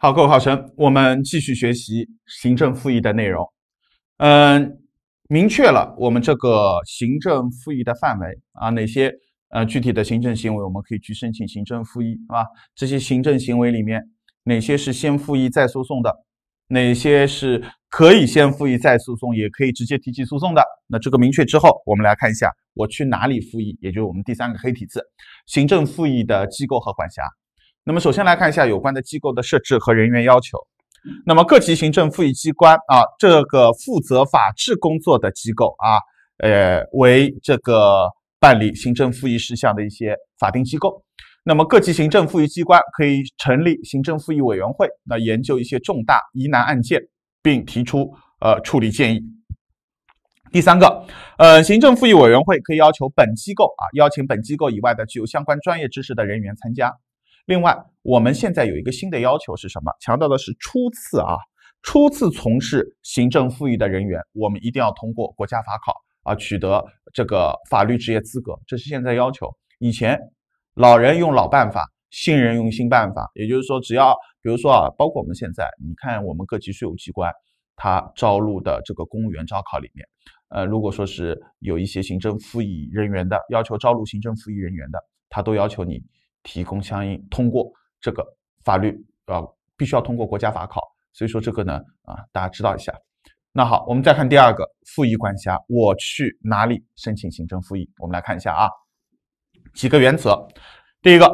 好，各位考生，我们继续学习行政复议的内容。嗯，明确了我们这个行政复议的范围啊，哪些呃具体的行政行为我们可以去申请行政复议，是吧？这些行政行为里面，哪些是先复议再诉讼的，哪些是可以先复议再诉讼，也可以直接提起诉讼的？那这个明确之后，我们来看一下，我去哪里复议？也就是我们第三个黑体字，行政复议的机构和管辖。那么首先来看一下有关的机构的设置和人员要求。那么各级行政复议机关啊，这个负责法制工作的机构啊，呃，为这个办理行政复议事项的一些法定机构。那么各级行政复议机关可以成立行政复议委员会，那研究一些重大疑难案件，并提出呃处理建议。第三个，呃，行政复议委员会可以要求本机构啊，邀请本机构以外的具有相关专业知识的人员参加。另外，我们现在有一个新的要求是什么？强调的是初次啊，初次从事行政复议的人员，我们一定要通过国家法考啊，取得这个法律职业资格，这是现在要求。以前老人用老办法，新人用新办法，也就是说，只要比如说啊，包括我们现在，你看我们各级税务机关，他招录的这个公务员招考里面，呃，如果说是有一些行政复议人员的要求招录行政复议人员的，他都要求你。提供相应通过这个法律啊，必须要通过国家法考，所以说这个呢啊，大家知道一下。那好，我们再看第二个复议管辖，我去哪里申请行政复议？我们来看一下啊，几个原则。第一个，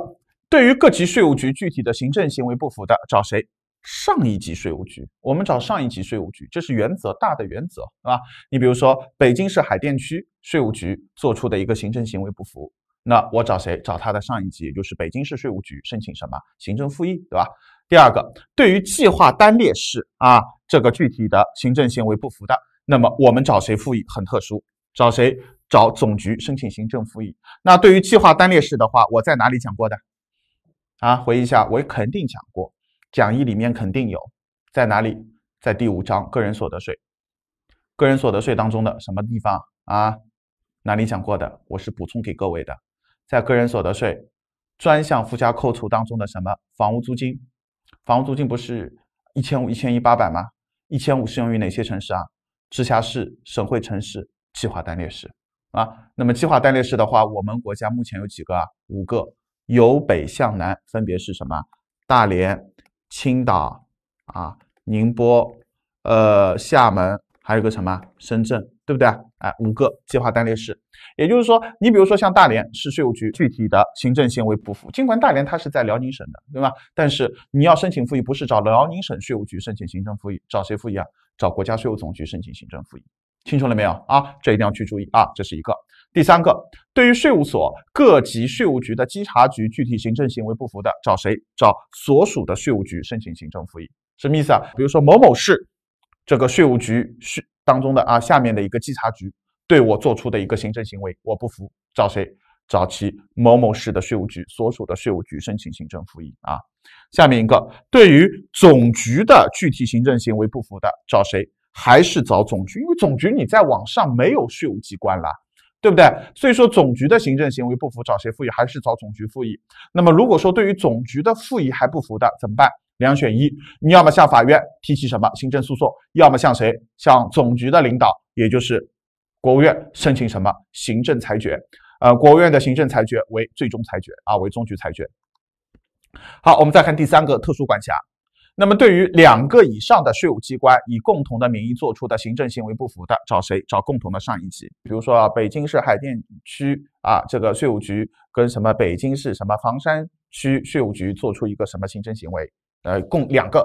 对于各级税务局具体的行政行为不符的，找谁？上一级税务局，我们找上一级税务局，这是原则大的原则，是吧？你比如说北京市海淀区税务局做出的一个行政行为不符，那我找谁？找他的上一级，也就是北京市税务局申请什么行政复议，对吧？第二个，对于计划单列市啊，这个具体的行政行为不服的，那么我们找谁复议？很特殊，找谁？找总局申请行政复议。那对于计划单列市的话，我在哪里讲过的？啊，回忆一下，我肯定讲过，讲义里面肯定有，在哪里？在第五章个人所得税，个人所得税当中的什么地方啊？哪里讲过的？我是补充给各位的。在个人所得税专项附加扣除当中的什么房屋租金？房屋租金不是一千五、一千一八百吗？一千五适用于哪些城市啊？直辖市、省会城市、计划单列市啊？那么计划单列市的话，我们国家目前有几个啊？五个，由北向南分别是什么？大连、青岛啊、宁波、呃、厦门，还有个什么？深圳。对不对啊？五个计划单列市，也就是说，你比如说像大连市税务局具体的行政行为不服，尽管大连它是在辽宁省的，对吧？但是你要申请复议，不是找辽宁省税务局申请行政复议，找谁复议啊？找国家税务总局申请行政复议，清楚了没有啊？这一定要去注意啊！这是一个。第三个，对于税务所、各级税务局的稽查局具体行政行为不服的，找谁？找所属的税务局申请行政复议。什么意思啊？比如说某某市这个税务局是。当中的啊，下面的一个稽查局对我做出的一个行政行为，我不服，找谁？找其某某市的税务局所属的税务局申请行政复议啊。下面一个，对于总局的具体行政行为不服的，找谁？还是找总局？因为总局你在网上没有税务机关了，对不对？所以说总局的行政行为不服，找谁复议？还是找总局复议？那么如果说对于总局的复议还不服的，怎么办？两选一，你要么向法院提起什么行政诉讼，要么向谁？向总局的领导，也就是国务院申请什么行政裁决？呃，国务院的行政裁决为最终裁决啊，为终局裁决。好，我们再看第三个特殊管辖。那么，对于两个以上的税务机关以共同的名义做出的行政行为不符的，找谁？找共同的上一级。比如说啊，北京市海淀区啊这个税务局跟什么北京市什么房山区税务局做出一个什么行政行为？呃，共两个，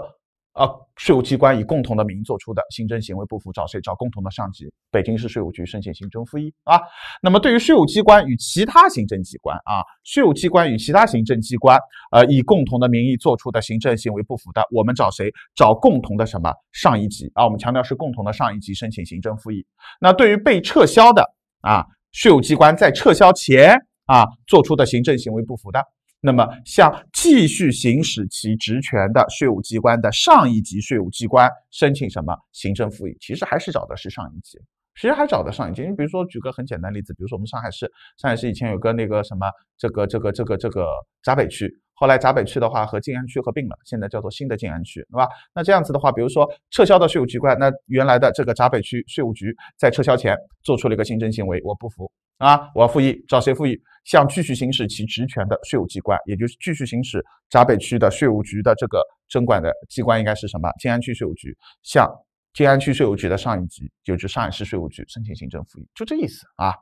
啊税务机关以共同的名义做出的行政行为不服，找谁？找共同的上级，北京市税务局申请行政复议啊。那么，对于税务机关与其他行政机关啊，税务机关与其他行政机关呃，以共同的名义做出的行政行为不服的，我们找谁？找共同的什么上一级啊？我们强调是共同的上一级申请行政复议。那对于被撤销的啊，税务机关在撤销前啊做出的行政行为不服的。那么，向继续行使其职权的税务机关的上一级税务机关申请什么行政复议？其实还是找的是上一级，其实还找的上一级。你比如说，举个很简单的例子，比如说我们上海市，上海市以前有个那个什么，这个这个这个这个闸北区，后来闸北区的话和静安区合并了，现在叫做新的静安区，对吧？那这样子的话，比如说撤销的税务机关，那原来的这个闸北区税务局在撤销前做出了一个行政行为，我不服啊，我要复议，找谁复议？向继续行使其职权的税务机关，也就是继续行使闸北区的税务局的这个征管的机关，应该是什么？静安区税务局向静安区税务局的上一级，就是上海市税务局申请行政复议，就这意思啊。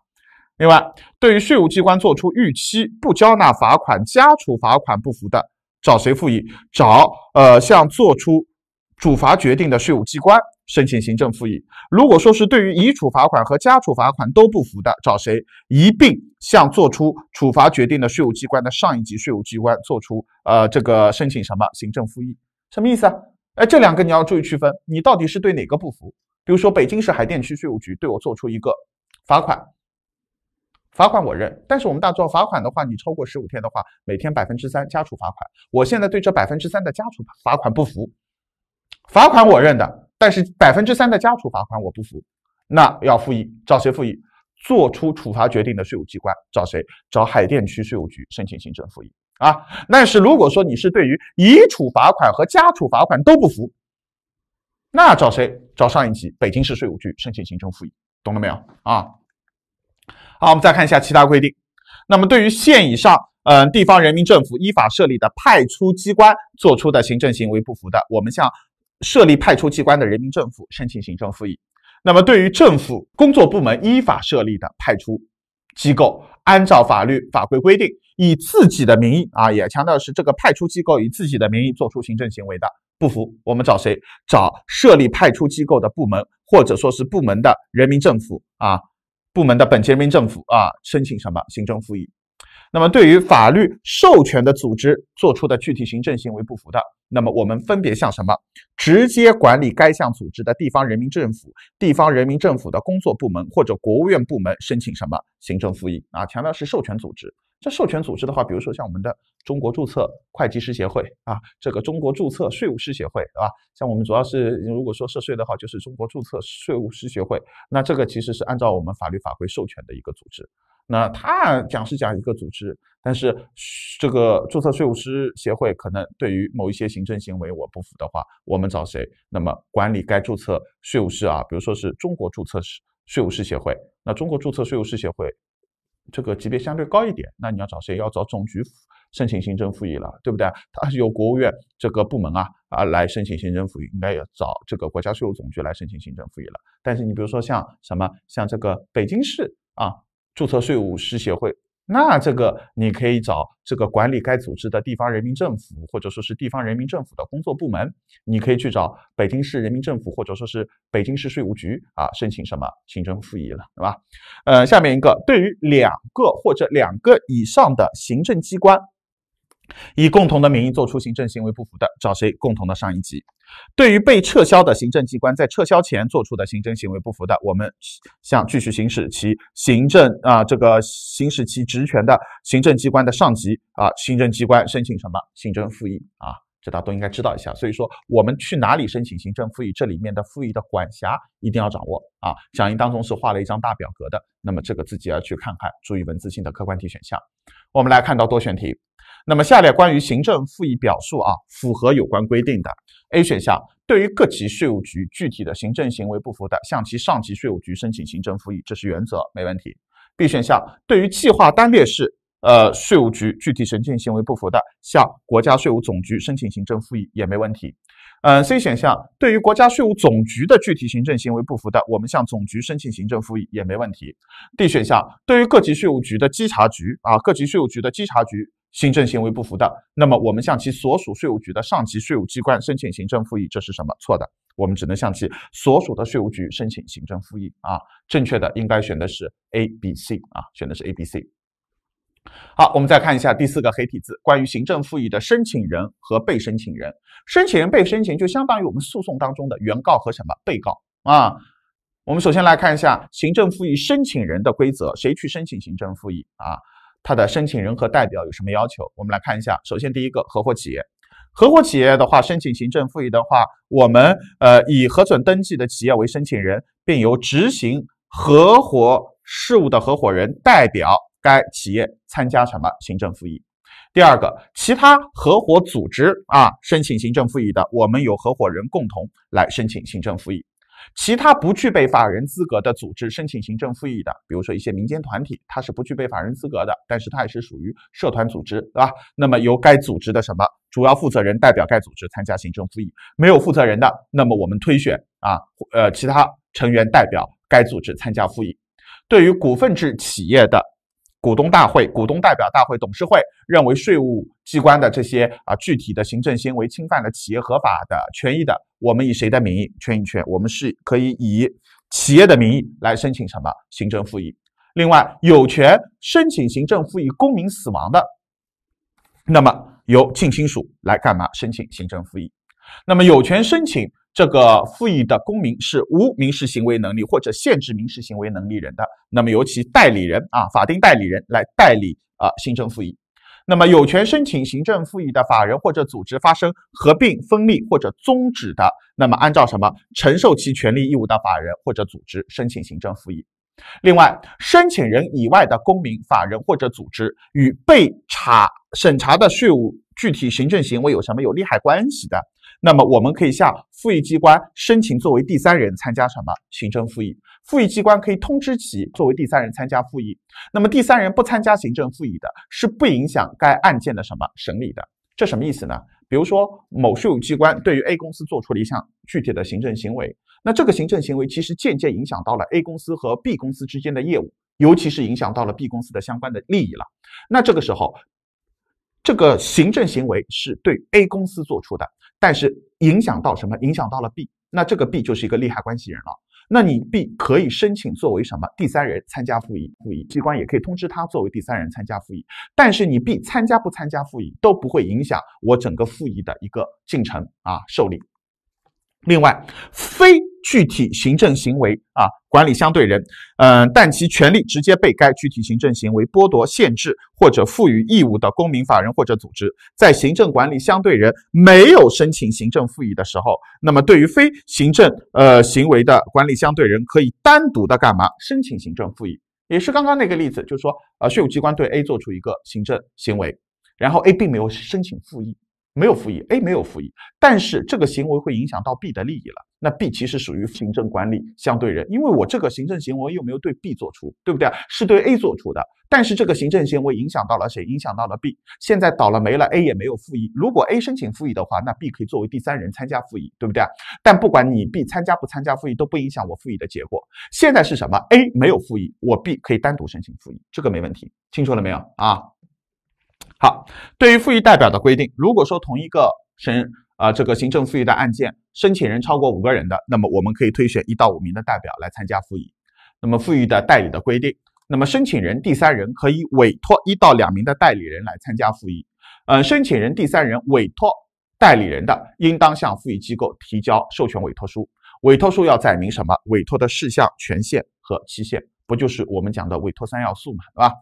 另外，对于税务机关作出逾期不缴纳罚款加处罚款不服的，找谁复议？找呃，向作出主罚决定的税务机关。申请行政复议，如果说是对于已处罚款和加处罚款都不服的，找谁一并向作出处罚决定的税务机关的上一级税务机关做出呃这个申请什么行政复议？什么意思啊？哎，这两个你要注意区分，你到底是对哪个不服？比如说北京市海淀区税务局对我做出一个罚款，罚款我认，但是我们大做罚款的话，你超过十五天的话，每天百分之三加处罚款，我现在对这百分之三的加处罚款不服，罚款我认的。但是百分之三的加处罚款我不服，那要复议，找谁复议？做出处罚决定的税务机关找谁？找海淀区税务局申请行政复议啊。但是如果说你是对于已处罚款和加处罚款都不服，那找谁？找上一级北京市税务局申请行政复议，懂了没有啊？好，我们再看一下其他规定。那么对于县以上，嗯，地方人民政府依法设立的派出机关做出的行政行为不服的，我们向。设立派出机关的人民政府申请行政复议。那么，对于政府工作部门依法设立的派出机构，按照法律法规规定，以自己的名义啊，也强调是这个派出机构以自己的名义做出行政行为的，不服，我们找谁？找设立派出机构的部门，或者说是部门的人民政府啊，部门的本级人民政府啊，申请什么行政复议？那么，对于法律授权的组织作出的具体行政行为不服的，那么我们分别向什么直接管理该项组织的地方人民政府、地方人民政府的工作部门或者国务院部门申请什么行政复议？啊，强调是授权组织。这授权组织的话，比如说像我们的中国注册会计师协会啊，这个中国注册税务师协会，对吧？像我们主要是如果说涉税的话，就是中国注册税务师协会。那这个其实是按照我们法律法规授权的一个组织。那他讲是讲一个组织，但是这个注册税务师协会可能对于某一些行政行为我不服的话，我们找谁？那么管理该注册税务师啊，比如说是中国注册师税务师协会，那中国注册税务师协会。这个级别相对高一点，那你要找谁？要找总局申请行政复议了，对不对？它是由国务院这个部门啊啊来申请行政复议，应该要找这个国家税务总局来申请行政复议了。但是你比如说像什么，像这个北京市啊注册税务师协会。那这个你可以找这个管理该组织的地方人民政府，或者说是地方人民政府的工作部门，你可以去找北京市人民政府，或者说是北京市税务局啊，申请什么行政复议了，对吧？呃，下面一个，对于两个或者两个以上的行政机关。以共同的名义做出行政行为不服的，找谁共同的上一级？对于被撤销的行政机关在撤销前做出的行政行为不服的，我们向继续行使其行政啊这个行使其职权的行政机关的上级啊行政机关申请什么行政复议啊？这大家都应该知道一下。所以说我们去哪里申请行政复议？这里面的复议的管辖一定要掌握啊。讲义当中是画了一张大表格的，那么这个自己要去看看，注意文字性的客观题选项。我们来看到多选题。那么，下列关于行政复议表述啊，符合有关规定的。A 选项，对于各级税务局具体的行政行为不服的，向其上级税务局申请行政复议，这是原则，没问题。B 选项，对于计划单列市呃税务局具体行政行为不服的，向国家税务总局申请行政复议也没问题。嗯，C 选项，对于国家税务总局的具体行政行为不服的，我们向总局申请行政复议也没问题。D 选项，对于各级税务局的稽查局啊，各级税务局的稽查局。行政行为不符的，那么我们向其所属税务局的上级税务机关申请行政复议，这是什么？错的，我们只能向其所属的税务局申请行政复议啊。正确的应该选的是 A、B、C 啊，选的是 A、B、C。好，我们再看一下第四个黑体字，关于行政复议的申请人和被申请人，申请人、被申请就相当于我们诉讼当中的原告和什么被告啊？我们首先来看一下行政复议申请人的规则，谁去申请行政复议啊？它的申请人和代表有什么要求？我们来看一下。首先，第一个合伙企业，合伙企业的话，申请行政复议的话，我们呃以核准登记的企业为申请人，并由执行合伙事务的合伙人代表该企业参加什么行政复议？第二个，其他合伙组织啊，申请行政复议的，我们由合伙人共同来申请行政复议。其他不具备法人资格的组织申请行政复议的，比如说一些民间团体，它是不具备法人资格的，但是它也是属于社团组织，对吧？那么由该组织的什么主要负责人代表该组织参加行政复议，没有负责人的，那么我们推选啊，呃，其他成员代表该组织参加复议。对于股份制企业的。股东大会、股东代表大会、董事会认为税务机关的这些啊具体的行政行为侵犯了企业合法的权益的，我们以谁的名义权一权？我们是可以以企业的名义来申请什么行政复议？另外，有权申请行政复议公民死亡的，那么由近亲属来干嘛申请行政复议？那么有权申请。这个复议的公民是无民事行为能力或者限制民事行为能力人的，那么由其代理人啊，法定代理人来代理啊行政复议。那么有权申请行政复议的法人或者组织发生合并、分立或者终止的，那么按照什么承受其权利义务的法人或者组织申请行政复议。另外，申请人以外的公民、法人或者组织与被查审查的税务具体行政行为有什么有利害关系的？那么我们可以向复议机关申请作为第三人参加什么行政复议？复议机关可以通知其作为第三人参加复议。那么第三人不参加行政复议的，是不影响该案件的什么审理的？这什么意思呢？比如说某税务机关对于 A 公司做出了一项具体的行政行为，那这个行政行为其实间接影响到了 A 公司和 B 公司之间的业务，尤其是影响到了 B 公司的相关的利益了。那这个时候，这个行政行为是对 A 公司做出的，但是影响到什么？影响到了 B，那这个 B 就是一个利害关系人了。那你 B 可以申请作为什么第三人参加复议？复议机关也可以通知他作为第三人参加复议。但是你 B 参加不参加复议都不会影响我整个复议的一个进程啊，受理。另外，非。具体行政行为啊，管理相对人，嗯，但其权利直接被该具体行政行为剥夺、限制或者赋予义务的公民、法人或者组织，在行政管理相对人没有申请行政复议的时候，那么对于非行政呃行为的管理相对人，可以单独的干嘛？申请行政复议。也是刚刚那个例子，就是说，呃，税务机关对 A 做出一个行政行为，然后 A 并没有申请复议。没有复议，A 没有复议，但是这个行为会影响到 B 的利益了。那 B 其实属于行政管理相对人，因为我这个行政行为又没有对 B 做出，对不对？是对 A 做出的，但是这个行政行为影响到了谁？影响到了 B。现在倒了霉了，A 也没有复议。如果 A 申请复议的话，那 B 可以作为第三人参加复议，对不对？但不管你 B 参加不参加复议，都不影响我复议的结果。现在是什么？A 没有复议，我 B 可以单独申请复议，这个没问题。清楚了没有啊？好，对于复议代表的规定，如果说同一个审啊这个行政复议的案件申请人超过五个人的，那么我们可以推选一到五名的代表来参加复议。那么复议的代理的规定，那么申请人、第三人可以委托一到两名的代理人来参加复议。嗯，申请人、第三人委托代理人的，应当向复议机构提交授权委托书。委托书要载明什么？委托的事项、权限和期限，不就是我们讲的委托三要素嘛，对吧？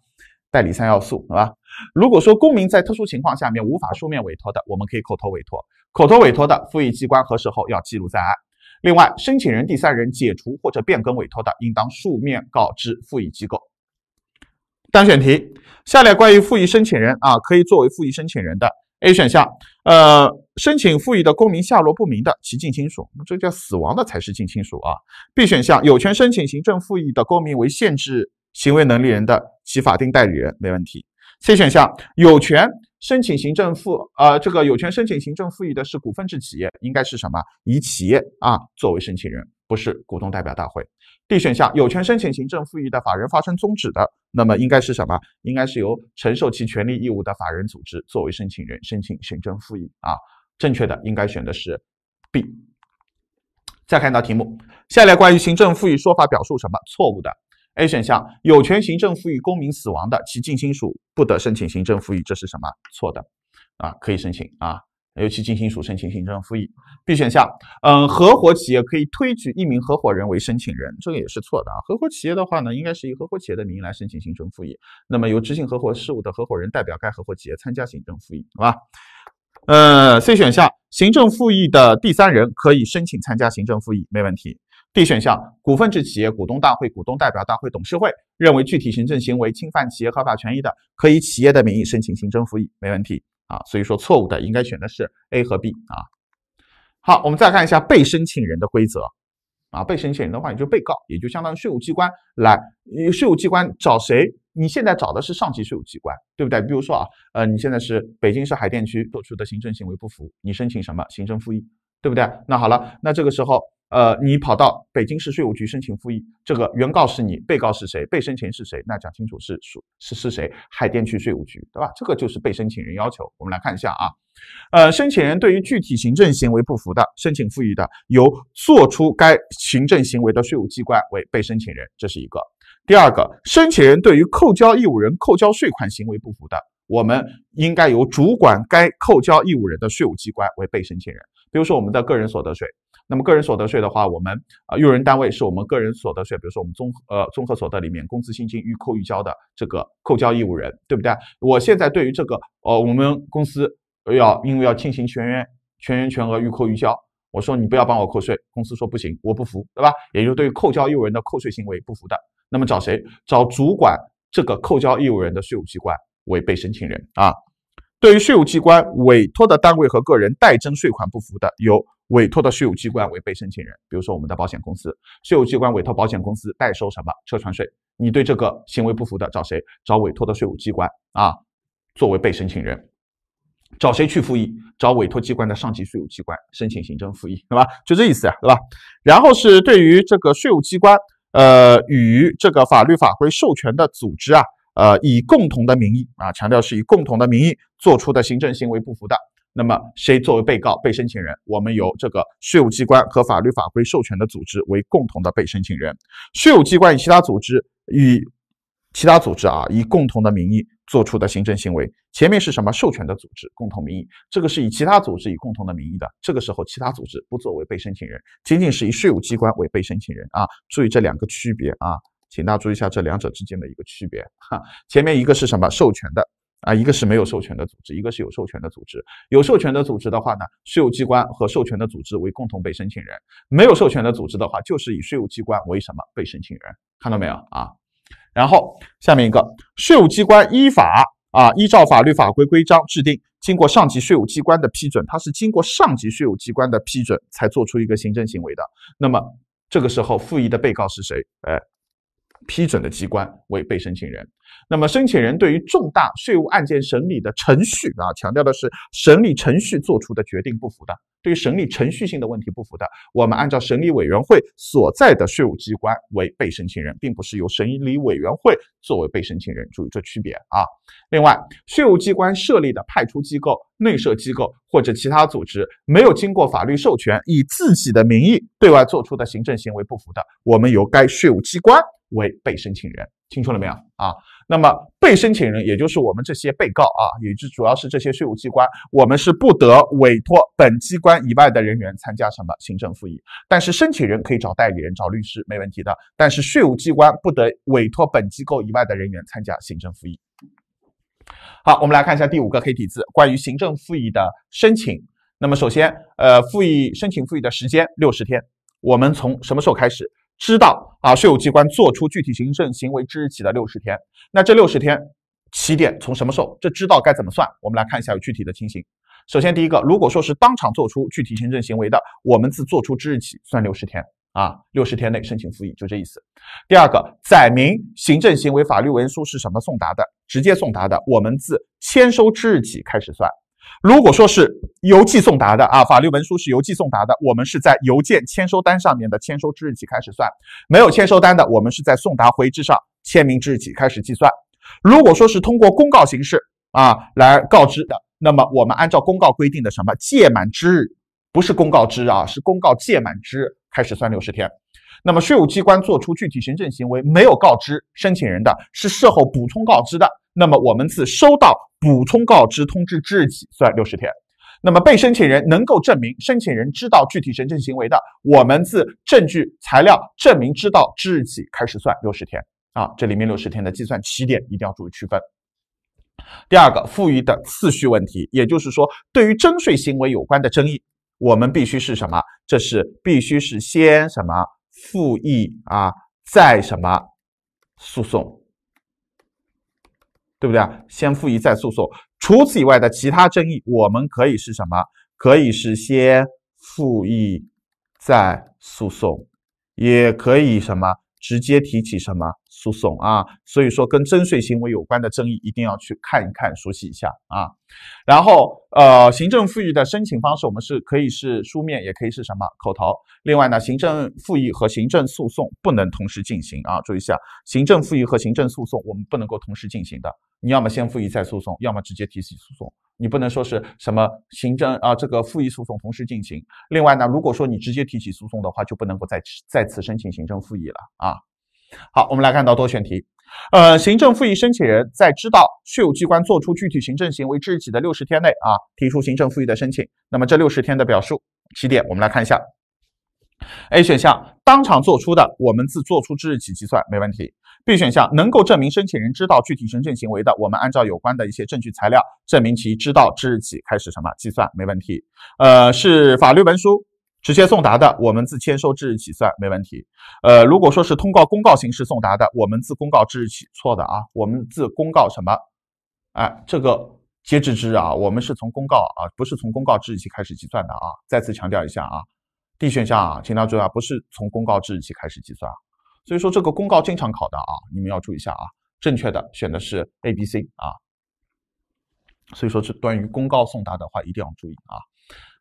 代理三要素，好吧？如果说公民在特殊情况下面无法书面委托的，我们可以口头委托。口头委托的，复议机关核实后要记录在案。另外，申请人、第三人解除或者变更委托的，应当书面告知复议机构。单选题：下列关于复议申请人啊，可以作为复议申请人的 A 选项，呃，申请复议的公民下落不明的，其近亲属，这叫死亡的才是近亲属啊。B 选项，有权申请行政复议的公民为限制。行为能力人的其法定代理人没问题。C 选项有权申请行政复，呃，这个有权申请行政复议的是股份制企业，应该是什么？以企业啊作为申请人，不是股东代表大会。D 选项有权申请行政复议的法人发生终止的，那么应该是什么？应该是由承受其权利义务的法人组织作为申请人申请行政复议啊。正确的应该选的是 B。再看一道题目，下列关于行政复议说法表述什么错误的？A 选项，有权行政复议公民死亡的，其近亲属不得申请行政复议，这是什么错的啊？可以申请啊，由其近亲属申请行政复议。B 选项，嗯，合伙企业可以推举一名合伙人为申请人，这个也是错的啊。合伙企业的话呢，应该是以合伙企业的名义来申请行政复议，那么由执行合伙事务的合伙人代表该合伙企业参加行政复议，好吧？呃，C 选项，行政复议的第三人可以申请参加行政复议，没问题。D 选项，股份制企业股东大会、股东代表大会、董事会认为具体行政行为侵犯企业合法权益的，可以企业的名义申请行政复议，没问题啊。所以说错误的应该选的是 A 和 B 啊。好，我们再看一下被申请人的规则啊，被申请人的话也就被告，也就相当于税务机关来，税务机关找谁？你现在找的是上级税务机关，对不对？比如说啊，呃，你现在是北京市海淀区做出的行政行为不服，你申请什么行政复议？对不对？那好了，那这个时候，呃，你跑到北京市税务局申请复议，这个原告是你，被告是谁？被申请人是谁？那讲清楚是属是是谁？海淀区税务局，对吧？这个就是被申请人要求。我们来看一下啊，呃，申请人对于具体行政行为不服的，申请复议的，由作出该行政行为的税务机关为被申请人，这是一个。第二个，申请人对于扣缴义务人扣交税款行为不服的。我们应该由主管该扣交义务人的税务机关为被申请人。比如说我们的个人所得税，那么个人所得税的话，我们啊用人单位是我们个人所得税，比如说我们综合呃综合所得里面工资薪金预扣预交的这个扣交义务人，对不对？我现在对于这个呃我们公司要因为要进行全员全员全额预扣预交，我说你不要帮我扣税，公司说不行，我不服，对吧？也就对于扣交义务人的扣税行为不服的，那么找谁？找主管这个扣交义务人的税务机关。为被申请人啊，对于税务机关委托的单位和个人代征税款不服的，由委托的税务机关为被申请人。比如说我们的保险公司，税务机关委托保险公司代收什么车船税，你对这个行为不服的，找谁？找委托的税务机关啊，作为被申请人，找谁去复议？找委托机关的上级税务机关申请行政复议，对吧？就这意思啊，对吧？然后是对于这个税务机关，呃，与这个法律法规授权的组织啊。呃，以共同的名义啊，强调是以共同的名义做出的行政行为不服的，那么谁作为被告、被申请人？我们由这个税务机关和法律法规授权的组织为共同的被申请人。税务机关与其他组织，与其他组织啊，以共同的名义做出的行政行为，前面是什么？授权的组织，共同名义。这个是以其他组织以共同的名义的，这个时候其他组织不作为被申请人，仅仅是以税务机关为被申请人啊。注意这两个区别啊。请大家注意一下这两者之间的一个区别。哈。前面一个是什么？授权的啊，一个是没有授权的组织，一个是有授权的组织。有授权的组织的话呢，税务机关和授权的组织为共同被申请人；没有授权的组织的话，就是以税务机关为什么被申请人？看到没有啊？然后下面一个，税务机关依法啊，依照法律法规规章制定，经过上级税务机关的批准，它是经过上级税务机关的批准才做出一个行政行为的。那么这个时候复议的被告是谁？哎。批准的机关为被申请人。那么，申请人对于重大税务案件审理的程序啊，强调的是审理程序做出的决定不符的，对于审理程序性的问题不符的，我们按照审理委员会所在的税务机关为被申请人，并不是由审理委员会作为被申请人。注意这区别啊。另外，税务机关设立的派出机构、内设机构或者其他组织没有经过法律授权，以自己的名义对外做出的行政行为不符的，我们由该税务机关。为被申请人，清楚了没有啊？那么被申请人也就是我们这些被告啊，也就主要是这些税务机关，我们是不得委托本机关以外的人员参加什么行政复议，但是申请人可以找代理人、找律师，没问题的。但是税务机关不得委托本机构以外的人员参加行政复议。好，我们来看一下第五个黑体字，关于行政复议的申请。那么首先，呃，复议申请复议的时间六十天，我们从什么时候开始？知道啊，税务机关作出具体行政行为之日起的六十天，那这六十天起点从什么时候？这知道该怎么算？我们来看一下有具体的情形。首先，第一个，如果说是当场作出具体行政行为的，我们自作出之日起算六十天啊，六十天内申请复议，就这意思。第二个，载明行政行为法律文书是什么送达的，直接送达的，我们自签收之日起开始算。如果说是邮寄送达的啊，法律文书是邮寄送达的，我们是在邮件签收单上面的签收之日起开始算；没有签收单的，我们是在送达回执上签名之日起开始计算。如果说是通过公告形式啊来告知的，那么我们按照公告规定的什么届满之日，不是公告之日啊，是公告届满之日开始算六十天。那么税务机关做出具体行政行为没有告知申请人的是事后补充告知的，那么我们自收到补充告知通知之日起算六十天。那么被申请人能够证明申请人知道具体行政行为的，我们自证据材料证明知道之日起开始算六十天啊。这里面六十天的计算起点一定要注意区分。第二个，赋予的次序问题，也就是说，对于征税行为有关的争议，我们必须是什么？这是必须是先什么？复议啊，再什么诉讼，对不对啊？先复议再诉讼。除此以外的其他争议，我们可以是什么？可以是先复议再诉讼，也可以什么？直接提起什么诉讼啊？所以说跟征税行为有关的争议，一定要去看一看，熟悉一下啊。然后呃，行政复议的申请方式，我们是可以是书面，也可以是什么口头。另外呢，行政复议和行政诉讼不能同时进行啊，注意一下，行政复议和行政诉讼我们不能够同时进行的，你要么先复议再诉讼，要么直接提起诉讼。你不能说是什么行政啊，这个复议诉讼同时进行。另外呢，如果说你直接提起诉讼的话，就不能够再再次申请行政复议了啊。好，我们来看到多选题。呃，行政复议申请人在知道税务机关作出具体行政行为之日起的六十天内啊，提出行政复议的申请。那么这六十天的表述起点，我们来看一下。A 选项当场作出的，我们自作出之日起计算，没问题。B 选项能够证明申请人知道具体行政行为的，我们按照有关的一些证据材料证明其知道之日起开始什么计算，没问题。呃，是法律文书直接送达的，我们自签收之日起算，没问题。呃，如果说是通过公告形式送达的，我们自公告之日起，错的啊，我们自公告什么？哎，这个截止之日啊，我们是从公告啊，不是从公告之日起开始计算的啊。再次强调一下啊，D 选项，啊，请大家注意啊，不是从公告之日起开始计算。所以说这个公告经常考的啊，你们要注意一下啊。正确的选的是 A、B、C 啊。所以说是关于公告送达的话，一定要注意啊。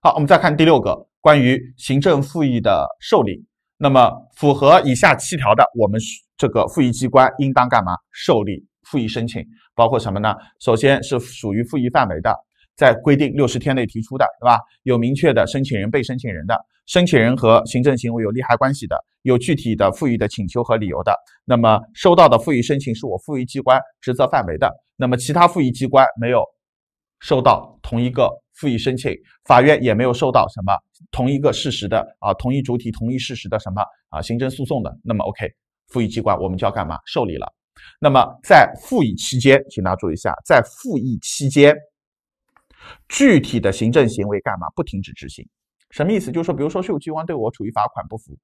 好，我们再看第六个，关于行政复议的受理。那么符合以下七条的，我们这个复议机关应当干嘛？受理复议申请，包括什么呢？首先是属于复议范围的。在规定六十天内提出的对吧？有明确的申请人、被申请人的，申请人和行政行为有利害关系的，有具体的复议的请求和理由的，那么收到的复议申请是我复议机关职责范围的，那么其他复议机关没有收到同一个复议申请，法院也没有收到什么同一个事实的啊，同一主体、同一事实的什么啊行政诉讼的，那么 OK，复议机关我们就要干嘛？受理了。那么在复议期间，请大家注意一下，在复议期间。具体的行政行为干嘛不停止执行？什么意思？就是说，比如说税务机关对我处以罚款不服，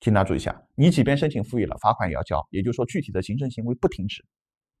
请大家注意一下，你即便申请复议了，罚款也要交。也就是说，具体的行政行为不停止，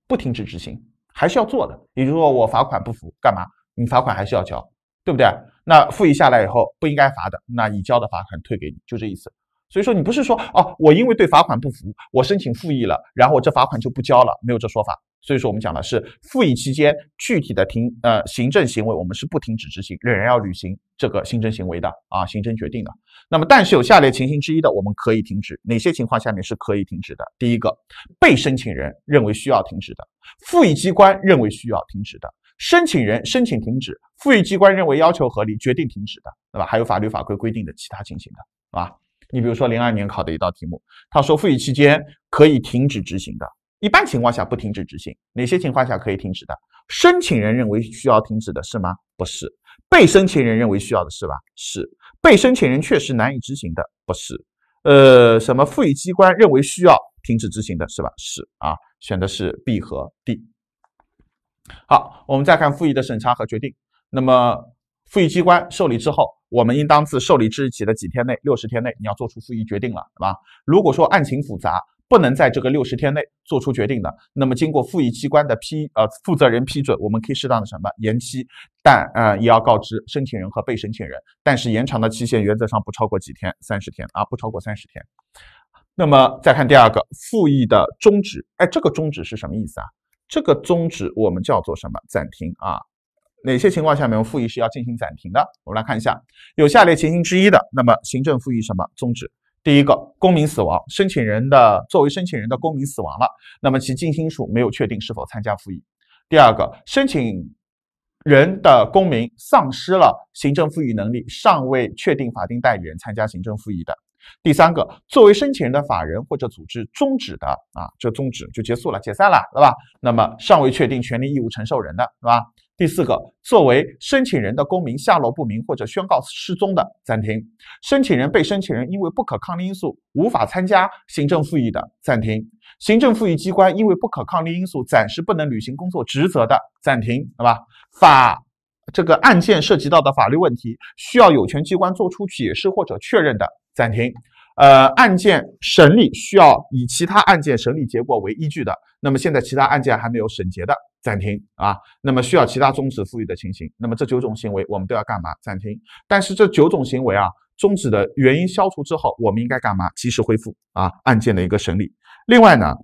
不停止执行还是要做的。也就是说，我罚款不服干嘛？你罚款还是要交，对不对？那复议下来以后不应该罚的，那已交的罚款退给你，就这意思。所以说你不是说哦，我因为对罚款不服，我申请复议了，然后我这罚款就不交了，没有这说法。所以说我们讲的是复议期间具体的停呃行政行为，我们是不停止执行，仍然要履行这个行政行为的啊，行政决定的。那么但是有下列情形之一的，我们可以停止。哪些情况下面是可以停止的？第一个，被申请人认为需要停止的，复议机关认为需要停止的，申请人申请停止，复议机关认为要求合理，决定停止的，对吧？还有法律法规规定的其他情形的，好吧？你比如说零二年考的一道题目，他说复议期间可以停止执行的，一般情况下不停止执行，哪些情况下可以停止的？申请人认为需要停止的是吗？不是，被申请人认为需要的是吧？是，被申请人确实难以执行的不是，呃，什么复议机关认为需要停止执行的是吧？是，啊，选的是 B 和 D。好，我们再看复议的审查和决定，那么复议机关受理之后。我们应当自受理之日起的几天内，六十天内，你要做出复议决定了，对吧？如果说案情复杂，不能在这个六十天内做出决定的，那么经过复议机关的批，呃，负责人批准，我们可以适当的什么延期，但嗯，也要告知申请人和被申请人。但是延长的期限原则上不超过几天，三十天啊，不超过三十天。那么再看第二个，复议的终止，哎，这个终止是什么意思啊？这个终止我们叫做什么？暂停啊？哪些情况下面复议是要进行暂停的？我们来看一下，有下列情形之一的，那么行政复议什么终止？第一个，公民死亡，申请人的作为申请人的公民死亡了，那么其近亲属没有确定是否参加复议；第二个，申请人的公民丧失了行政复议能力，尚未确定法定代理人参加行政复议的；第三个，作为申请人的法人或者组织终止的，啊，这终止就结束了，解散了，对吧？那么尚未确定权利义务承受人的是吧？第四个，作为申请人的公民下落不明或者宣告失踪的，暂停；申请人、被申请人因为不可抗力因素无法参加行政复议的，暂停；行政复议机关因为不可抗力因素暂时不能履行工作职责的，暂停，好吧？法这个案件涉及到的法律问题需要有权机关作出解释或者确认的，暂停。呃，案件审理需要以其他案件审理结果为依据的，那么现在其他案件还没有审结的，暂停啊。那么需要其他终止复议的情形，那么这九种行为我们都要干嘛？暂停。但是这九种行为啊，终止的原因消除之后，我们应该干嘛？及时恢复啊案件的一个审理。另外呢。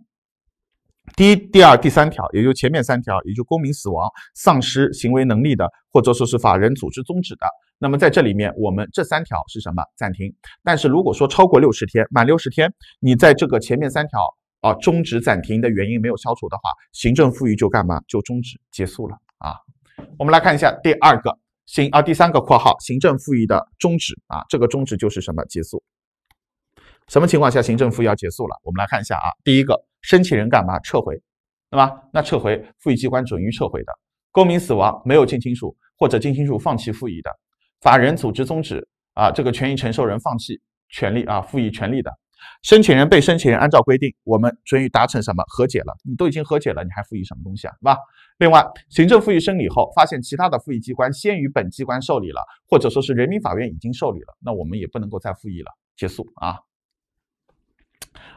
第一、第二、第三条，也就前面三条，也就公民死亡、丧失行为能力的，或者说是法人组织终止的。那么在这里面，我们这三条是什么暂停？但是如果说超过六十天，满六十天，你在这个前面三条啊终止暂停的原因没有消除的话，行政复议就干嘛？就终止结束了啊。我们来看一下第二个行啊，第三个括号行政复议的终止啊，这个终止就是什么结束？什么情况下行政复议要结束了？我们来看一下啊，第一个。申请人干嘛撤回？对吧？那撤回复议机关准予撤回的，公民死亡没有近亲属或者近亲属放弃复议的，法人组织终止啊，这个权益承受人放弃权利啊，复议权利的申请人被申请人按照规定，我们准予达成什么和解了？你都已经和解了，你还复议什么东西啊？是吧？另外，行政复议审理后发现其他的复议机关先于本机关受理了，或者说是人民法院已经受理了，那我们也不能够再复议了，结束啊。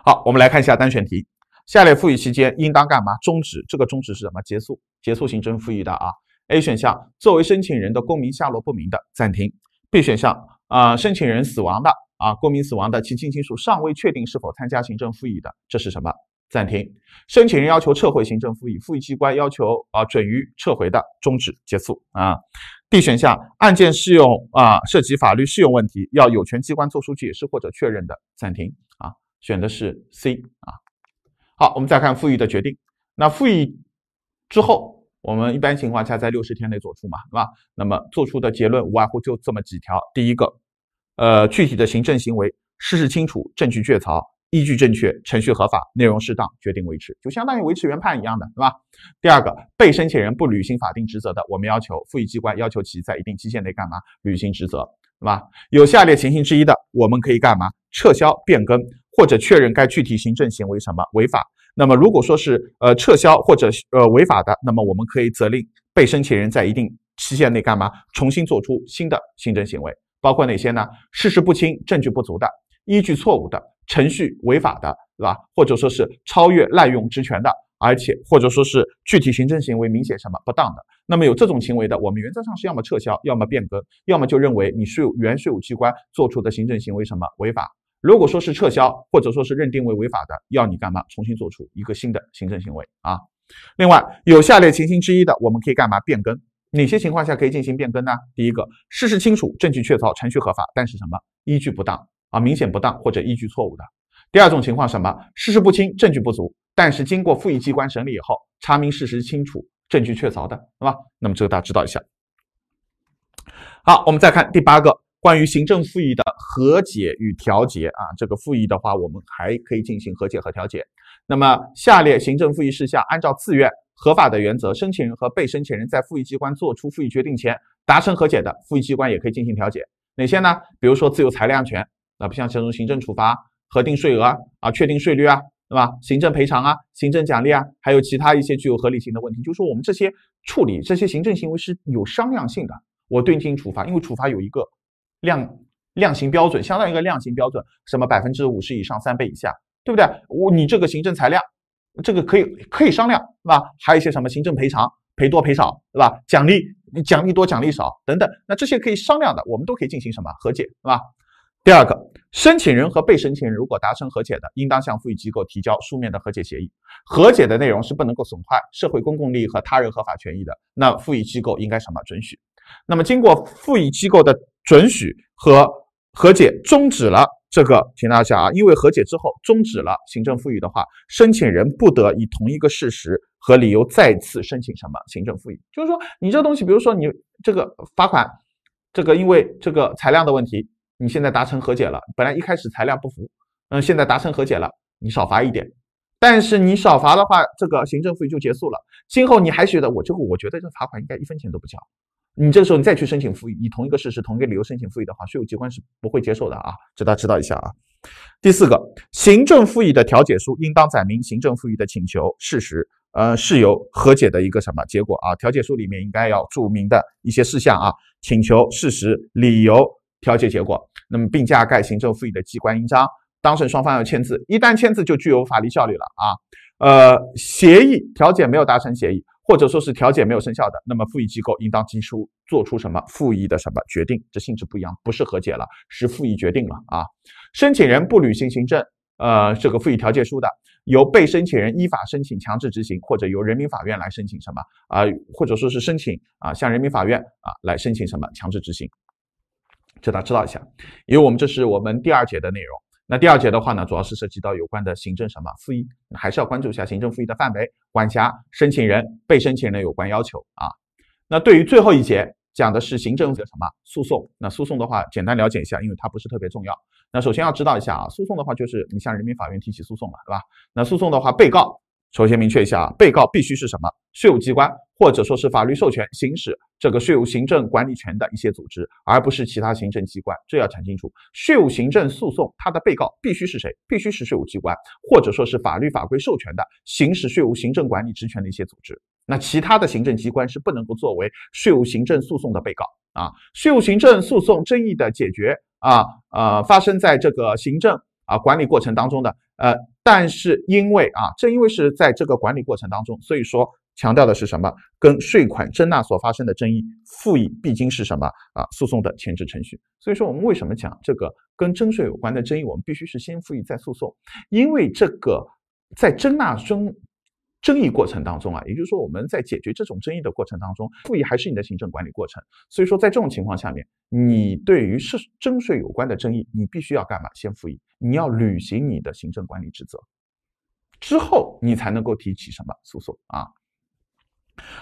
好，我们来看一下单选题。下列复议期间应当干嘛？终止？这个终止是什么？结束？结束行政复议的啊？A 选项作为申请人的公民下落不明的，暂停。B 选项啊，申请人死亡的啊，公民死亡的其近亲属尚未确定是否参加行政复议的，这是什么？暂停。申请人要求撤回行政复议，复议机关要求啊准予撤回的，终止结束啊。D 选项案件适用啊涉及法律适用问题，要有权机关作出解释或者确认的，暂停啊。选的是 C 啊。好，我们再看复议的决定。那复议之后，我们一般情况下在六十天内做出嘛，是吧？那么做出的结论无外乎就这么几条：第一个，呃，具体的行政行为事实清楚、证据确凿、依据正确、程序合法、内容适当，决定维持，就相当于维持原判一样的，是吧？第二个，被申请人不履行法定职责的，我们要求复议机关要求其在一定期限内干嘛？履行职责，是吧？有下列情形之一的，我们可以干嘛？撤销、变更。或者确认该具体行政行为什么违法？那么如果说是呃撤销或者呃违法的，那么我们可以责令被申请人在一定期限内干嘛？重新做出新的行政行为，包括哪些呢？事实不清、证据不足的，依据错误的，程序违法的，对吧？或者说是超越、滥用职权的，而且或者说是具体行政行为明显什么不当的？那么有这种行为的，我们原则上是要么撤销，要么变更，要么就认为你税务原税务机关做出的行政行为什么违法。如果说是撤销，或者说是认定为违法的，要你干嘛？重新做出一个新的行政行为啊。另外，有下列情形之一的，我们可以干嘛？变更。哪些情况下可以进行变更呢？第一个，事实清楚，证据确凿，程序合法，但是什么？依据不当啊，明显不当或者依据错误的。第二种情况什么？事实不清，证据不足，但是经过复议机关审理以后，查明事实清楚，证据确凿的，是吧？那么这个大家知道一下。好，我们再看第八个。关于行政复议的和解与调解啊，这个复议的话，我们还可以进行和解和调解。那么，下列行政复议事项，按照自愿、合法的原则，申请人和被申请人，在复议机关作出复议决定前达成和解的，复议机关也可以进行调解。哪些呢？比如说自由裁量权啊，不像这种行政处罚、核定税额啊、确定税率啊，对吧？行政赔偿啊、行政奖励啊，还有其他一些具有合理性的问题，就说我们这些处理这些行政行为是有商量性的。我对你进行处罚，因为处罚有一个。量量刑标准相当于一个量刑标准，什么百分之五十以上三倍以下，对不对？我你这个行政裁量，这个可以可以商量，是吧？还有一些什么行政赔偿，赔多赔少，对吧？奖励奖励多奖励少等等，那这些可以商量的，我们都可以进行什么和解，是吧？第二个，申请人和被申请人如果达成和解的，应当向复议机构提交书面的和解协议，和解的内容是不能够损害社会公共利益和他人合法权益的，那复议机构应该什么准许？那么经过复议机构的。准许和和解终止了这个，请大家想啊，因为和解之后终止了行政复议的话，申请人不得以同一个事实和理由再次申请什么行政复议。就是说，你这东西，比如说你这个罚款，这个因为这个材料的问题，你现在达成和解了，本来一开始材料不符，嗯，现在达成和解了，你少罚一点，但是你少罚的话，这个行政复议就结束了，今后你还觉得我这个，我觉得这罚款应该一分钱都不交。你这时候你再去申请复议，以同一个事实、同一个理由申请复议的话，税务机关是不会接受的啊，这大家知道一下啊。第四个，行政复议的调解书应当载明行政复议的请求、事实、呃、事由、和解的一个什么结果啊？调解书里面应该要注明的一些事项啊，请求、事实、理由、调解结果，那么并加盖行政复议的机关印章，当事人双方要签字，一旦签字就具有法律效力了啊。呃，协议调解没有达成协议，或者说是调解没有生效的，那么复议机构应当提出做出什么复议的什么决定？这性质不一样，不是和解了，是复议决定了啊。申请人不履行行政呃这个复议调解书的，由被申请人依法申请强制执行，或者由人民法院来申请什么啊？或者说是申请啊向人民法院啊来申请什么强制执行？这大家知道一下，因为我们这是我们第二节的内容。那第二节的话呢，主要是涉及到有关的行政什么复议，还是要关注一下行政复议的范围、管辖、申请人、被申请人的有关要求啊。那对于最后一节讲的是行政什么诉讼？那诉讼的话，简单了解一下，因为它不是特别重要。那首先要知道一下啊，诉讼的话就是你向人民法院提起诉讼了，对吧？那诉讼的话，被告。首先明确一下啊，被告必须是什么？税务机关，或者说是法律授权行使这个税务行政管理权的一些组织，而不是其他行政机关。这要讲清楚。税务行政诉讼，它的被告必须是谁？必须是税务机关，或者说是法律法规授权的行使税务行政管理职权的一些组织。那其他的行政机关是不能够作为税务行政诉讼的被告啊。税务行政诉讼争议的解决啊，呃，发生在这个行政。啊，管理过程当中的，呃，但是因为啊，正因为是在这个管理过程当中，所以说强调的是什么？跟税款征纳所发生的争议，复议必经是什么啊？诉讼的前置程序。所以说，我们为什么讲这个跟征税有关的争议，我们必须是先复议再诉讼？因为这个在征纳中。争议过程当中啊，也就是说我们在解决这种争议的过程当中，复议还是你的行政管理过程。所以说，在这种情况下面，你对于是征税有关的争议，你必须要干嘛？先复议，你要履行你的行政管理职责，之后你才能够提起什么诉讼啊？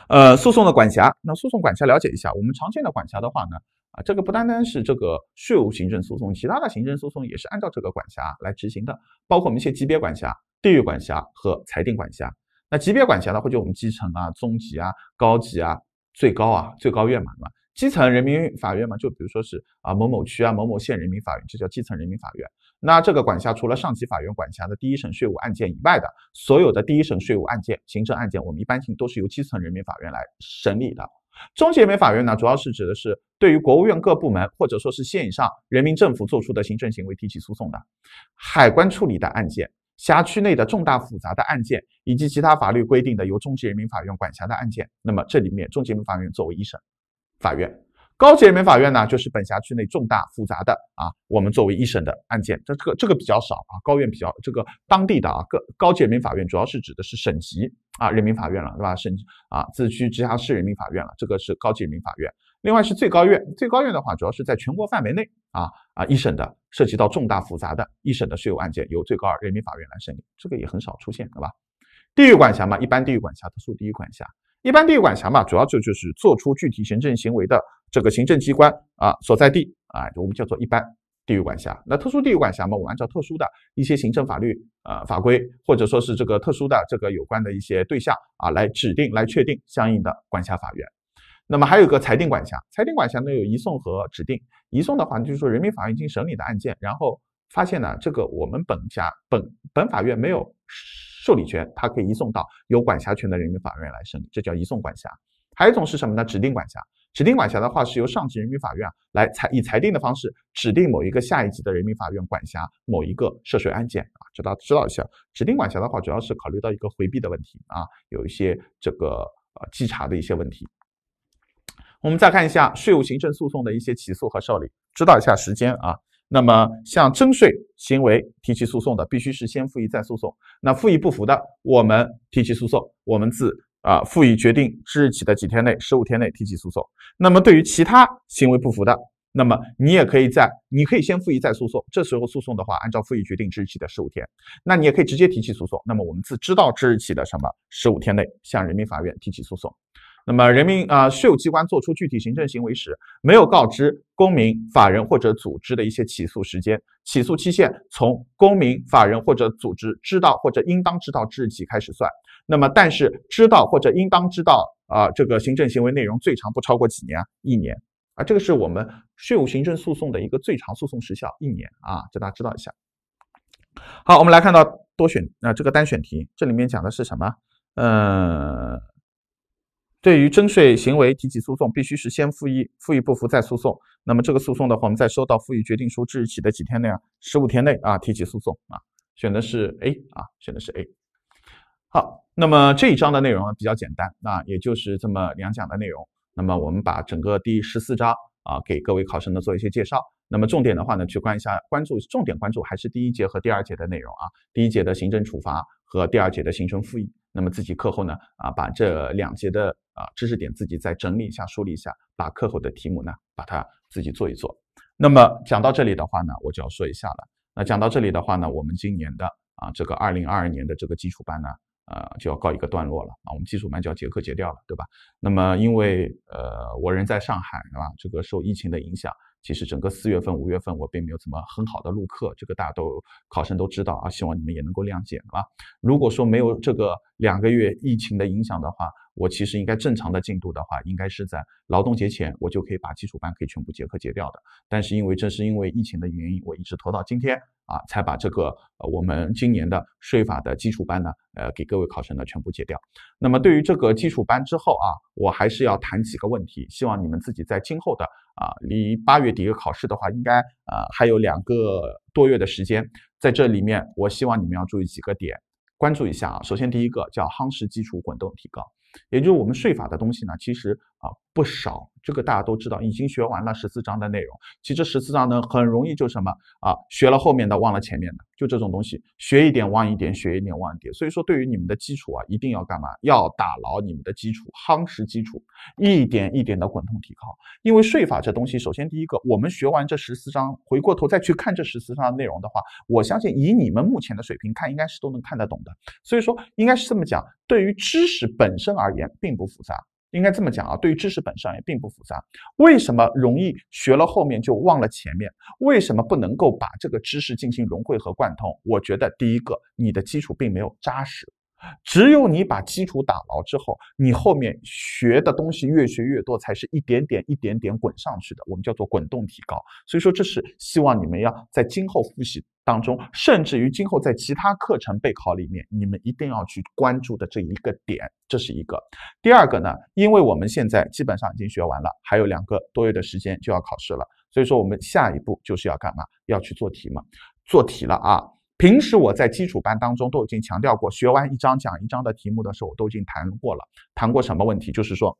呃，诉讼的管辖，那诉讼管辖了解一下。我们常见的管辖的话呢，啊，这个不单单是这个税务行政诉讼，其他的行政诉讼也是按照这个管辖来执行的，包括我们一些级别管辖、地域管辖和裁定管辖。那级别管辖的或者我们基层啊、中级啊、高级啊、最高啊、最高院嘛，吧？基层人民法院嘛，就比如说是啊某某区啊、某某县人民法院，这叫基层人民法院。那这个管辖除了上级法院管辖的第一审税务案件以外的，所有的第一审税务案件、行政案件，我们一般性都是由基层人民法院来审理的。中级人民法院呢，主要是指的是对于国务院各部门或者说是县以上人民政府作出的行政行为提起诉讼的海关处理的案件。辖区内的重大复杂的案件以及其他法律规定的由中级人民法院管辖的案件，那么这里面中级人民法院作为一审法院，高级人民法院呢，就是本辖区内重大复杂的啊，我们作为一审的案件，这这个这个比较少啊，高院比较这个当地的啊，各高级人民法院主要是指的是省级啊人民法院了，对吧？省啊自治区直辖市人民法院了，这个是高级人民法院。另外是最高院，最高院的话，主要是在全国范围内啊啊一审的涉及到重大复杂的一审的税务案件，由最高人民法院来审理，这个也很少出现，对吧？地域管辖嘛，一般地域管辖、特殊地域管辖，一般地域管辖嘛，主要就就是做出具体行政行为的这个行政机关啊所在地啊，我们叫做一般地域管辖。那特殊地域管辖嘛，我们按照特殊的一些行政法律啊法规，或者说是这个特殊的这个有关的一些对象啊，来指定来确定相应的管辖法院。那么还有个裁定管辖，裁定管辖呢有移送和指定。移送的话，就是说人民法院经审理的案件，然后发现呢这个我们本辖本本法院没有受理权，它可以移送到有管辖权的人民法院来审理，这叫移送管辖。还有一种是什么呢？指定管辖。指定管辖的话是由上级人民法院来裁以裁定的方式指定某一个下一级的人民法院管辖某一个涉水案件啊，知道知道一下。指定管辖的话主要是考虑到一个回避的问题啊，有一些这个呃稽查的一些问题。我们再看一下税务行政诉讼的一些起诉和受理，知道一下时间啊。那么，向征税行为提起诉讼的，必须是先复议再诉讼。那复议不服的，我们提起诉讼，我们自啊复议决定之日起的几天内，十五天内提起诉讼。那么，对于其他行为不服的，那么你也可以在，你可以先复议再诉讼。这时候诉讼的话，按照复议决定之日起的十五天，那你也可以直接提起诉讼。那么，我们自知道之日起的什么十五天内，向人民法院提起诉讼。那么，人民啊，税务机关作出具体行政行为时，没有告知公民、法人或者组织的一些起诉时间、起诉期限，从公民、法人或者组织知道或者应当知道之日起开始算。那么，但是知道或者应当知道啊，这个行政行为内容最长不超过几年？一年啊，这个是我们税务行政诉讼的一个最长诉讼时效，一年啊，这大家知道一下。好，我们来看到多选啊，这个单选题，这里面讲的是什么？呃。对于征税行为提起诉讼，必须是先复议，复议不服再诉讼。那么这个诉讼的话，我们在收到复议决定书之日起的几天内啊，十五天内啊提起诉讼啊，选的是 A 啊，选的是 A。好，那么这一章的内容比较简单啊，也就是这么两讲的内容。那么我们把整个第十四章啊，给各位考生呢做一些介绍。那么重点的话呢，去关一下，关注重点关注还是第一节和第二节的内容啊。第一节的行政处罚和第二节的行政复议。那么自己课后呢啊，把这两节的。啊，知识点自己再整理一下、梳理一下，把课后的题目呢，把它自己做一做。那么讲到这里的话呢，我就要说一下了。那讲到这里的话呢，我们今年的啊，这个二零二二年的这个基础班呢，呃，就要告一个段落了啊，我们基础班就要结课结掉了，对吧？那么因为呃，我人在上海，啊，吧？这个受疫情的影响。其实整个四月份、五月份，我并没有怎么很好的录课，这个大家都考生都知道啊，希望你们也能够谅解啊。如果说没有这个两个月疫情的影响的话，我其实应该正常的进度的话，应该是在劳动节前，我就可以把基础班可以全部结课结掉的。但是因为这是因为疫情的原因，我一直拖到今天啊，才把这个我们今年的税法的基础班呢，呃，给各位考生呢全部结掉。那么对于这个基础班之后啊，我还是要谈几个问题，希望你们自己在今后的。啊，离八月底的考试的话，应该啊还有两个多月的时间，在这里面，我希望你们要注意几个点，关注一下啊。首先，第一个叫夯实基础，滚动提高，也就是我们税法的东西呢，其实。啊，不少，这个大家都知道，已经学完了十四章的内容。其实十四章呢，很容易就什么啊，学了后面的忘了前面的，就这种东西，学一点忘一点，学一点忘一点。所以说，对于你们的基础啊，一定要干嘛？要打牢你们的基础，夯实基础，一点一点的滚动提高。因为税法这东西，首先第一个，我们学完这十四章，回过头再去看这十四章的内容的话，我相信以你们目前的水平看，应该是都能看得懂的。所以说，应该是这么讲，对于知识本身而言，并不复杂。应该这么讲啊，对于知识本身也并不复杂。为什么容易学了后面就忘了前面？为什么不能够把这个知识进行融会和贯通？我觉得第一个，你的基础并没有扎实。只有你把基础打牢之后，你后面学的东西越学越多，才是一点点、一点点滚上去的。我们叫做滚动提高。所以说，这是希望你们要在今后复习当中，甚至于今后在其他课程备考里面，你们一定要去关注的这一个点。这是一个。第二个呢，因为我们现在基本上已经学完了，还有两个多月的时间就要考试了，所以说我们下一步就是要干嘛？要去做题嘛？做题了啊！平时我在基础班当中都已经强调过，学完一章讲一章的题目的时候，我都已经谈过了，谈过什么问题？就是说，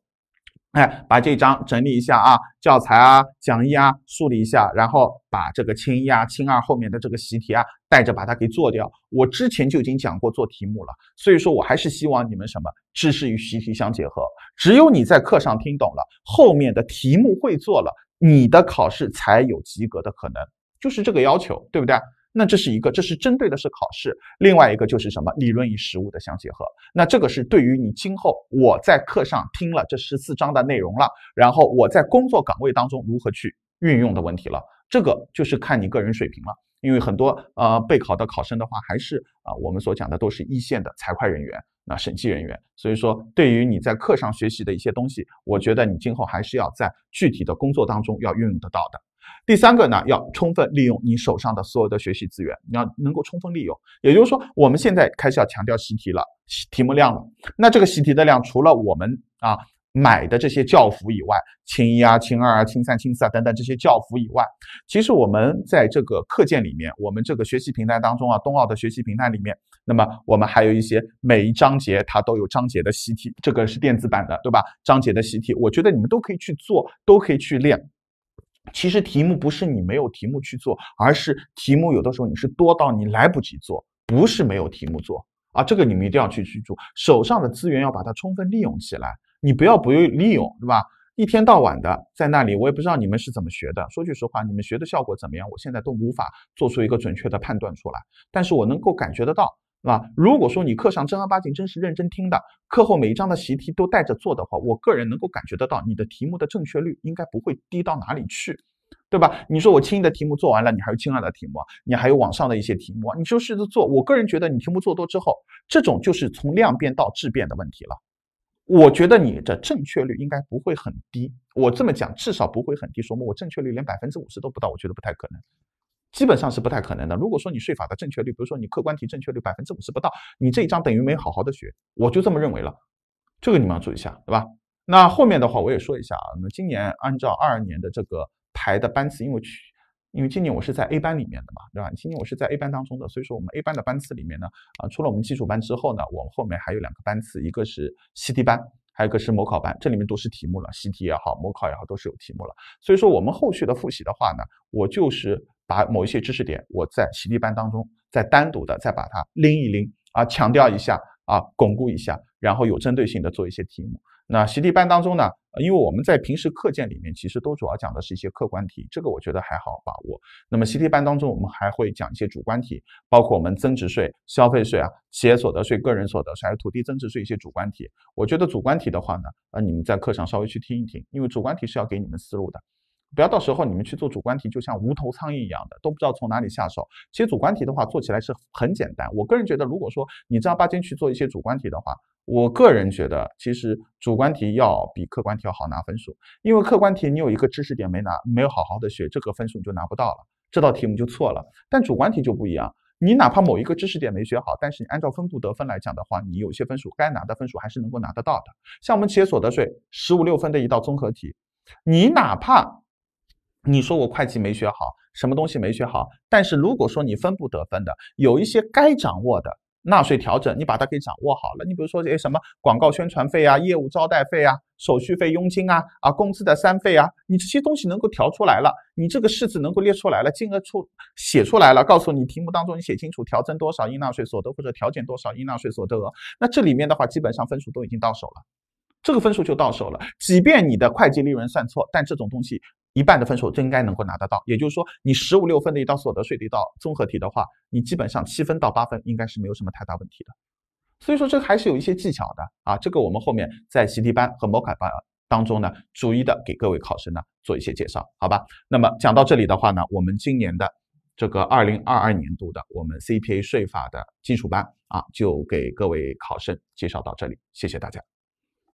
哎，把这章整理一下啊，教材啊，讲义啊，梳理一下，然后把这个清一啊、清二后面的这个习题啊，带着把它给做掉。我之前就已经讲过做题目了，所以说我还是希望你们什么知识与习题相结合，只有你在课上听懂了，后面的题目会做了，你的考试才有及格的可能，就是这个要求，对不对？那这是一个，这是针对的是考试，另外一个就是什么理论与实务的相结合。那这个是对于你今后我在课上听了这十四章的内容了，然后我在工作岗位当中如何去运用的问题了。这个就是看你个人水平了。因为很多呃备考的考生的话，还是啊我们所讲的都是一线的财会人员、那审计人员，所以说对于你在课上学习的一些东西，我觉得你今后还是要在具体的工作当中要运用得到的。第三个呢，要充分利用你手上的所有的学习资源，你要能够充分利用。也就是说，我们现在开始要强调习题了，题目量了。那这个习题的量，除了我们啊买的这些教辅以外，轻一啊、轻二啊、轻三、轻四啊等等这些教辅以外，其实我们在这个课件里面，我们这个学习平台当中啊，冬奥的学习平台里面，那么我们还有一些每一章节它都有章节的习题，这个是电子版的，对吧？章节的习题，我觉得你们都可以去做，都可以去练。其实题目不是你没有题目去做，而是题目有的时候你是多到你来不及做，不是没有题目做啊！这个你们一定要去记住，手上的资源要把它充分利用起来，你不要不用利用，对吧？一天到晚的在那里，我也不知道你们是怎么学的。说句实话，你们学的效果怎么样，我现在都无法做出一个准确的判断出来，但是我能够感觉得到。啊，如果说你课上正儿八经、真实认真听的，课后每一张的习题都带着做的话，我个人能够感觉得到，你的题目的正确率应该不会低到哪里去，对吧？你说我轻易的题目做完了，你还有轻二的题目，你还有网上的一些题目，你就试着做。我个人觉得，你题目做多之后，这种就是从量变到质变的问题了。我觉得你的正确率应该不会很低。我这么讲，至少不会很低，说明我正确率连百分之五十都不到，我觉得不太可能。基本上是不太可能的。如果说你税法的正确率，比如说你客观题正确率百分之五十不到，你这一章等于没好好的学，我就这么认为了。这个你们要注意一下，对吧？那后面的话我也说一下啊。那今年按照二二年的这个排的班次，因为去，因为今年我是在 A 班里面的嘛，对吧？今年我是在 A 班当中的，所以说我们 A 班的班次里面呢，啊，除了我们基础班之后呢，我后面还有两个班次，一个是习题班，还有一个是模考班。这里面都是题目了，习题也好，模考也好，都是有题目了。所以说我们后续的复习的话呢，我就是。把某一些知识点，我在习题班当中再单独的再把它拎一拎啊，强调一下啊，巩固一下，然后有针对性的做一些题目。那习题班当中呢，因为我们在平时课件里面其实都主要讲的是一些客观题，这个我觉得还好把握。那么习题班当中，我们还会讲一些主观题，包括我们增值税、消费税啊、企业所得税、个人所得税、还有土地增值税一些主观题。我觉得主观题的话呢，呃，你们在课上稍微去听一听，因为主观题是要给你们思路的。不要到时候你们去做主观题，就像无头苍蝇一样的，都不知道从哪里下手。其实主观题的话做起来是很简单。我个人觉得，如果说你正儿八经去做一些主观题的话，我个人觉得，其实主观题要比客观题要好拿分数。因为客观题你有一个知识点没拿，没有好好的学，这个分数你就拿不到了，这道题目就错了。但主观题就不一样，你哪怕某一个知识点没学好，但是你按照分布得分来讲的话，你有些分数该拿的分数还是能够拿得到的。像我们企业所得税十五六分的一道综合题，你哪怕。你说我会计没学好，什么东西没学好？但是如果说你分不得分的，有一些该掌握的纳税调整，你把它给掌握好了。你比如说诶，什么广告宣传费啊、业务招待费啊、手续费佣金啊、啊工资的三费啊，你这些东西能够调出来了，你这个式子能够列出来了，金额出写出来了，告诉你题目当中你写清楚调增多少应纳税所得或者调减多少应纳税所得额，那这里面的话基本上分数都已经到手了，这个分数就到手了。即便你的会计利润算错，但这种东西。一半的分数就应该能够拿得到，也就是说，你十五六分的一道所得税的一道综合题的话，你基本上七分到八分应该是没有什么太大问题的。所以说，这还是有一些技巧的啊。这个我们后面在习题班和模块班当中呢，逐一的给各位考生呢做一些介绍，好吧？那么讲到这里的话呢，我们今年的这个二零二二年度的我们 CPA 税法的基础班啊，就给各位考生介绍到这里，谢谢大家。